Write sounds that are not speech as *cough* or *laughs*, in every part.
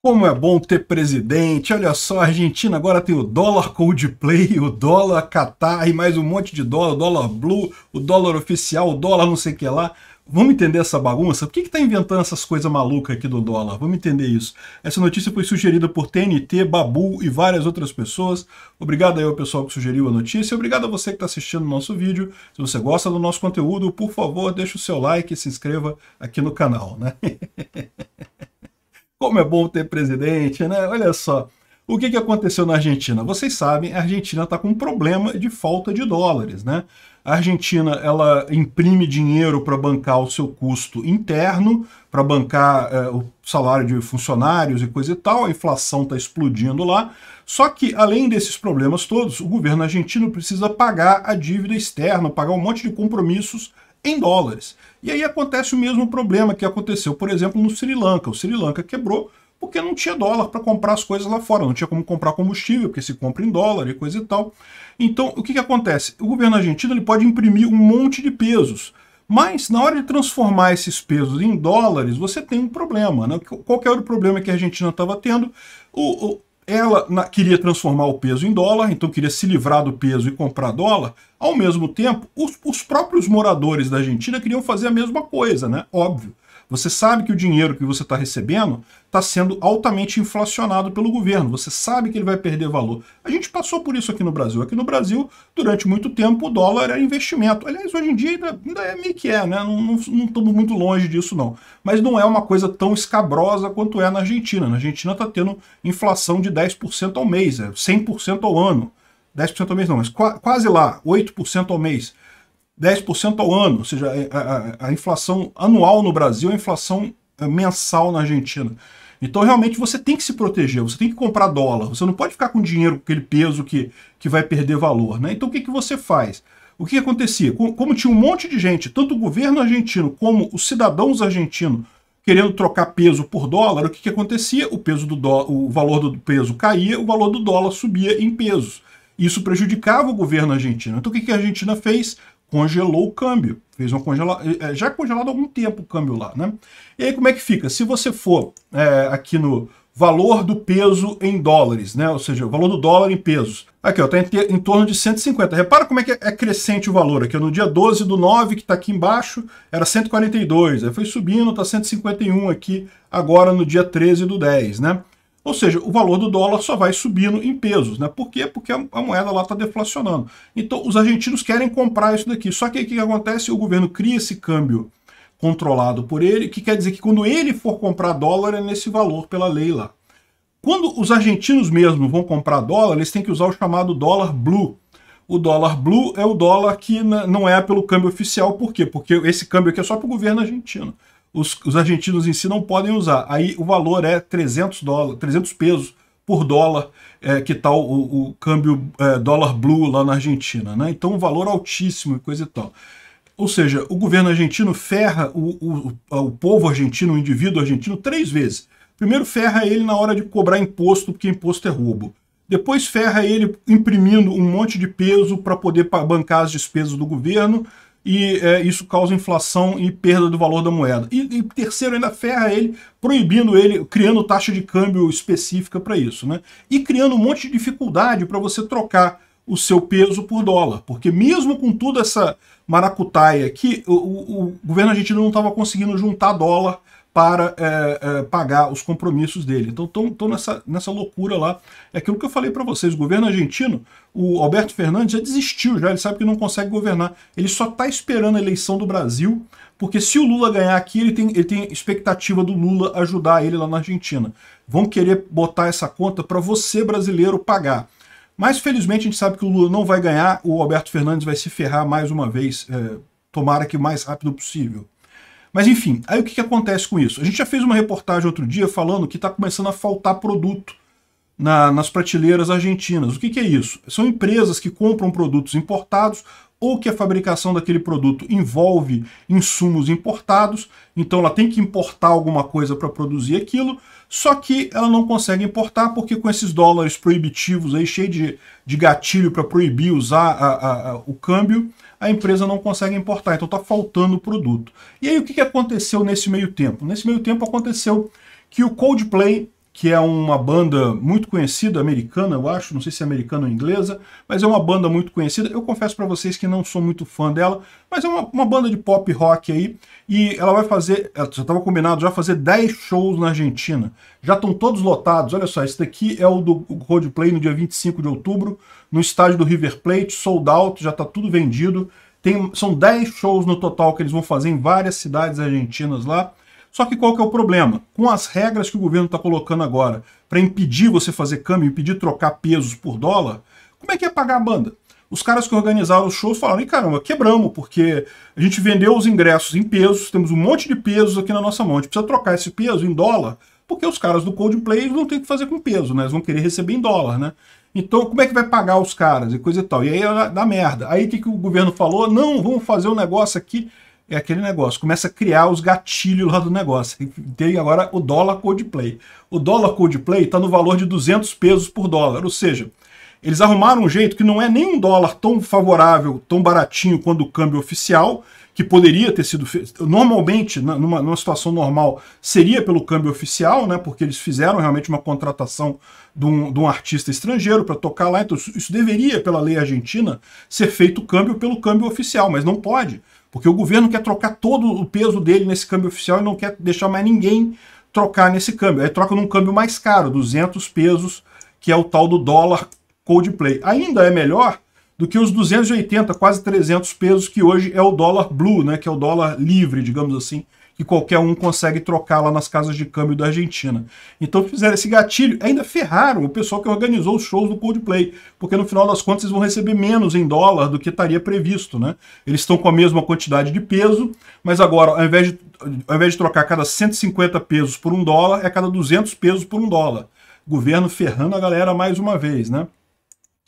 Como é bom ter presidente. Olha só, a Argentina agora tem o dólar Coldplay, o dólar Qatar e mais um monte de dólar, o dólar Blue, o dólar oficial, o dólar não sei o que lá. Vamos entender essa bagunça? Por que está inventando essas coisas malucas aqui do dólar? Vamos entender isso. Essa notícia foi sugerida por TNT, Babu e várias outras pessoas. Obrigado aí ao pessoal que sugeriu a notícia. Obrigado a você que está assistindo o nosso vídeo. Se você gosta do nosso conteúdo, por favor, deixa o seu like e se inscreva aqui no canal. Né? *laughs* Como é bom ter presidente, né? Olha só. O que, que aconteceu na Argentina? Vocês sabem, a Argentina está com um problema de falta de dólares, né? A Argentina ela imprime dinheiro para bancar o seu custo interno, para bancar eh, o salário de funcionários e coisa e tal, a inflação está explodindo lá. Só que, além desses problemas todos, o governo argentino precisa pagar a dívida externa, pagar um monte de compromissos em dólares. E aí acontece o mesmo problema que aconteceu, por exemplo, no Sri Lanka. O Sri Lanka quebrou porque não tinha dólar para comprar as coisas lá fora, não tinha como comprar combustível, porque se compra em dólar e coisa e tal. Então, o que, que acontece? O governo argentino ele pode imprimir um monte de pesos, mas na hora de transformar esses pesos em dólares, você tem um problema. Né? Qual que era o problema que a Argentina estava tendo? O, o, ela na, queria transformar o peso em dólar, então queria se livrar do peso e comprar dólar. Ao mesmo tempo, os, os próprios moradores da Argentina queriam fazer a mesma coisa, né? Óbvio. Você sabe que o dinheiro que você está recebendo está sendo altamente inflacionado pelo governo. Você sabe que ele vai perder valor. A gente passou por isso aqui no Brasil. Aqui no Brasil, durante muito tempo, o dólar era investimento. Aliás, hoje em dia ainda, ainda é meio que é, né? Não, estamos muito longe disso, não. Mas não é uma coisa tão escabrosa quanto é na Argentina. Na Argentina está tendo inflação de 10% ao mês, é 100% ao ano. 10% ao mês não, mas quase lá, 8% ao mês. 10% ao ano, ou seja, é, a, a, a, inflação anual no Brasil é a inflação é, mensal na Argentina. Então, realmente, você tem que se proteger, você tem que comprar dólar, você não pode ficar com dinheiro com aquele peso que, que vai perder valor. Né? Então, o que, que você faz? O que, que acontecia? Como, como tinha um monte de gente, tanto o governo argentino como os cidadãos argentinos, querendo trocar peso por dólar, o que, que acontecia? O, peso do dó, o valor do peso caía, o valor do dólar subia em pesos. Isso prejudicava o governo argentino. Então, o que, que a Argentina fez? congelou o câmbio. Fez uma congela... Eh, eh, já é congelado há algum tempo o câmbio lá, né? E aí como é que fica? Se você for é, aqui no valor do peso em dólares, né? Ou seja, o valor do dólar em pesos. Aqui, ó, tá em, em torno de 150. Repara como é que é, é crescente o valor aqui. Ó, no dia 12 do 9, que está aqui embaixo, era 142. Aí foi subindo, tá 151 aqui agora no dia 13 do 10, né? Ou seja, o valor do dólar só vai subindo em pesos. Né? Por quê? Porque a moeda lá está deflacionando. Então, os argentinos querem comprar isso daqui. Só que o que acontece? O governo cria esse câmbio controlado por ele, que quer dizer que quando ele for comprar dólar é nesse valor pela lei lá. Quando os argentinos mesmo vão comprar dólar, eles têm que usar o chamado dólar blue. O dólar blue é o dólar que não é pelo câmbio oficial. Por quê? Porque esse câmbio aqui é só para o governo argentino os, os argentinos em si não podem usar. Aí o valor é 300, dólares 300 pesos por dólar, é, que tal tá o, o câmbio é, dólar blue lá na Argentina. Né? Então um valor altíssimo e coisa e tal. Ou seja, o governo argentino ferra o, o, o povo argentino, o indivíduo argentino, três vezes. Primeiro ferra ele na hora de cobrar imposto, porque imposto é roubo. Depois ferra ele imprimindo um monte de peso para poder bancar as despesas do governo, e é, isso causa inflação e perda do valor da moeda. E, e, terceiro, ainda ferra ele, proibindo ele, criando taxa de câmbio específica para isso, né? E criando um monte de dificuldade para você trocar o seu peso por dólar, porque mesmo com toda essa maracutaia aqui o, o, o governo argentino não estava conseguindo juntar dólar para é, é, pagar os compromissos dele. Então estão nessa, nessa loucura lá. É aquilo que eu falei para vocês, o governo argentino, o Alberto Fernandes já desistiu, já ele sabe que não consegue governar. Ele só está esperando a eleição do Brasil, porque se o Lula ganhar aqui, ele tem, ele tem expectativa do Lula ajudar ele lá na Argentina. Vão querer botar essa conta para você, brasileiro, pagar. Mas felizmente a gente sabe que o Lula não vai ganhar, o Alberto Fernandes vai se ferrar mais uma vez, é, tomara que o mais rápido possível. Mas enfim, aí o que, que acontece com isso? A gente já fez uma reportagem outro dia falando que está começando a faltar produto na, nas prateleiras argentinas. O que, que é isso? São empresas que compram produtos importados, ou que a fabricação daquele produto envolve insumos importados, então ela tem que importar alguma coisa para produzir aquilo, só que ela não consegue importar porque com esses dólares proibitivos aí, cheio de, de gatilho para proibir usar a, a, a, o câmbio, a empresa não consegue importar, então está faltando o produto. E aí o que aconteceu nesse meio tempo? Nesse meio tempo aconteceu que o Coldplay que é uma banda muito conhecida, americana, eu acho, não sei se é americana ou inglesa, mas é uma banda muito conhecida. Eu confesso para vocês que não sou muito fã dela, mas é uma, uma banda de pop rock aí, e ela vai fazer, já é, estava combinado, já fazer 10 shows na Argentina. Já estão todos lotados, olha só, esse daqui é o do Roadplay no dia 25 de outubro, no estádio do River Plate, sold out, já está tudo vendido. Tem, são 10 shows no total que eles vão fazer em várias cidades argentinas lá. Só que qual que é o problema? Com as regras que o governo está colocando agora para impedir você fazer câmbio, impedir trocar pesos por dólar, como é que ia é pagar a banda? Os caras que organizaram os shows falaram, e caramba, quebramos, porque a gente vendeu os ingressos em pesos, temos um monte de pesos aqui na nossa mão, a gente precisa trocar esse peso em dólar, porque os caras do Coldplay não ter que fazer com peso, né? Eles vão querer receber em dólar, né? Então, como é que vai pagar os caras e coisa e tal? E aí é, dá merda. Aí o que, que o governo falou? Não, vamos fazer um negócio aqui é aquele negócio, começa a criar os gatilhos lá do negócio. E tem agora o dólar codeplay O dólar codeplay está no valor de 200 pesos por dólar, ou seja, eles arrumaram um jeito que não é nem um dólar tão favorável, tão baratinho quanto o câmbio oficial, que poderia ter sido feito. Normalmente, numa, numa, situação normal, seria pelo câmbio oficial, né? Porque eles fizeram realmente uma contratação de um, de um artista estrangeiro para tocar lá. Então, isso, isso deveria, pela lei argentina, ser feito o câmbio pelo câmbio oficial, mas não pode. Porque o governo quer trocar todo o peso dele nesse câmbio oficial e não quer deixar mais ninguém trocar nesse câmbio. Aí troca num câmbio mais caro, 200 pesos, que é o tal do dólar Coldplay. Ainda é melhor do que os 280, quase 300 pesos que hoje é o dólar blue, né, que é o dólar livre, digamos assim, que qualquer um consegue trocar lá nas casas de câmbio da Argentina. Então fizeram esse gatilho, ainda ferraram o pessoal que organizou os shows do Coldplay, porque no final das contas eles vão receber menos em dólar do que estaria previsto, né? Eles estão com a mesma quantidade de peso, mas agora, ao invés de, ao invés de trocar cada 150 pesos por um dólar, é cada 200 pesos por um dólar. Governo ferrando a galera mais uma vez, né?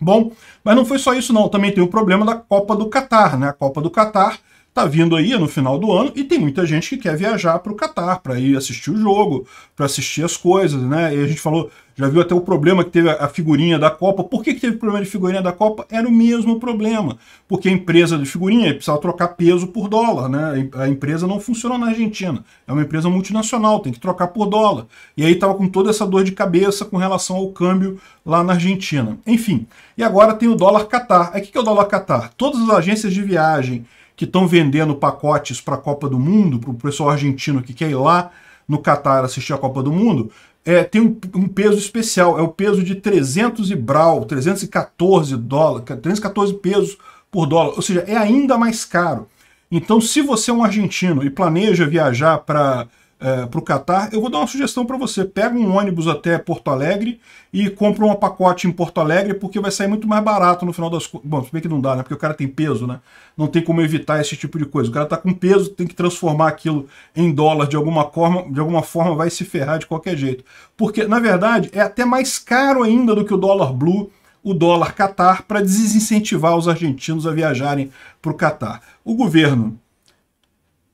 Bom, mas não foi só isso não, também tem o problema da Copa do Catar, né? A Copa do Catar tá vindo aí é no final do ano e tem muita gente que quer viajar para o Catar para ir assistir o jogo, para assistir as coisas, né? E a gente falou, já viu até o problema que teve a figurinha da Copa. Por que, que teve problema de figurinha da Copa? Era o mesmo problema, porque a empresa de figurinha precisava trocar peso por dólar, né? A empresa não funciona na Argentina, é uma empresa multinacional, tem que trocar por dólar. E aí tava com toda essa dor de cabeça com relação ao câmbio lá na Argentina. Enfim, e agora tem o dólar Catar. Aí o que, que é o dólar Catar? Todas as agências de viagem que estão vendendo pacotes para a Copa do Mundo, para o pessoal argentino que quer ir lá no Catar assistir a Copa do Mundo, é, tem um, um, peso especial, é o peso de 300 e brau, 314 dólares, 314 pesos por dólar, ou seja, é ainda mais caro. Então, se você é um argentino e planeja viajar para é, eh, para o Catar, eu vou dar uma sugestão para você. Pega um ônibus até Porto Alegre e compra um pacote em Porto Alegre, porque vai sair muito mais barato no final das contas. Bom, se bem que não dá, né? Porque o cara tem peso, né? Não tem como evitar esse tipo de coisa. O cara tá com peso, tem que transformar aquilo em dólar de alguma forma, de alguma forma vai se ferrar de qualquer jeito. Porque, na verdade, é até mais caro ainda do que o dólar blue o dólar Catar para desincentivar os argentinos a viajarem para o Catar. O governo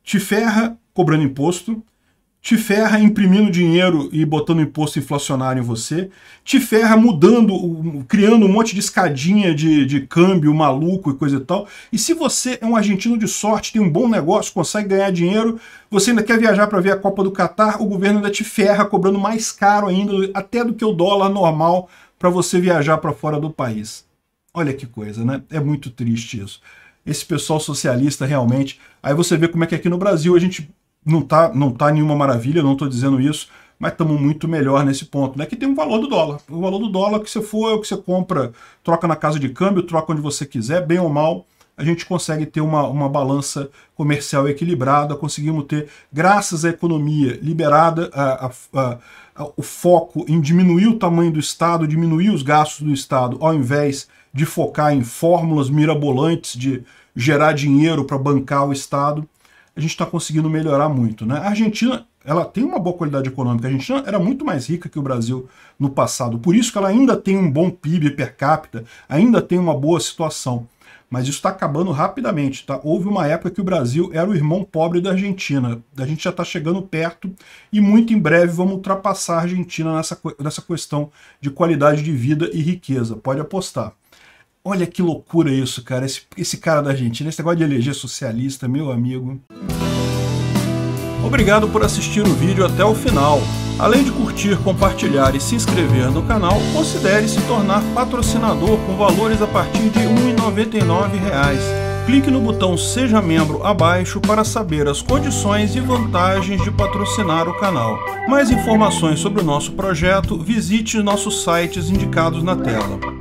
te ferra cobrando imposto, te ferra imprimindo dinheiro e botando imposto inflacionário em você, te ferra mudando, criando um monte de escadinha de, de câmbio maluco e coisa e tal. E se você é um argentino de sorte, tem um bom negócio, consegue ganhar dinheiro, você ainda quer viajar para ver a Copa do Catar, o governo ainda te ferra cobrando mais caro ainda, até do que o dólar normal para você viajar para fora do país. Olha que coisa, né? É muito triste isso. Esse pessoal socialista realmente. Aí você vê como é que aqui no Brasil a gente não tá, não tá nenhuma maravilha, não estou dizendo isso, mas estamos muito melhor nesse ponto, né? Que tem um valor do dólar. O valor do dólar que você for, é o que você compra, troca na casa de câmbio, troca onde você quiser, bem ou mal, a gente consegue ter uma, uma balança comercial equilibrada, conseguimos ter, graças à economia liberada, a, a, a, o foco em diminuir o tamanho do Estado, diminuir os gastos do Estado, ao invés de focar em fórmulas mirabolantes de gerar dinheiro para bancar o Estado a gente está conseguindo melhorar muito. Né? A Argentina ela tem uma boa qualidade econômica. A Argentina era muito mais rica que o Brasil no passado. Por isso que ela ainda tem um bom PIB per capita, ainda tem uma boa situação. Mas isso está acabando rapidamente. Tá? Houve uma época que o Brasil era o irmão pobre da Argentina. A gente já está chegando perto e muito em breve vamos ultrapassar a Argentina nessa, nessa questão de qualidade de vida e riqueza. Pode apostar. Olha que loucura isso, cara. Esse, esse cara da Argentina, esse negócio de eleger socialista, meu amigo. Obrigado por assistir o vídeo até o final. Além de curtir, compartilhar e se inscrever no canal, considere se tornar patrocinador com valores a partir de R$ 1,99 clique no botão Seja Membro abaixo para saber as condições e vantagens de patrocinar o canal. Mais informações sobre o nosso projeto, visite nossos sites indicados na tela.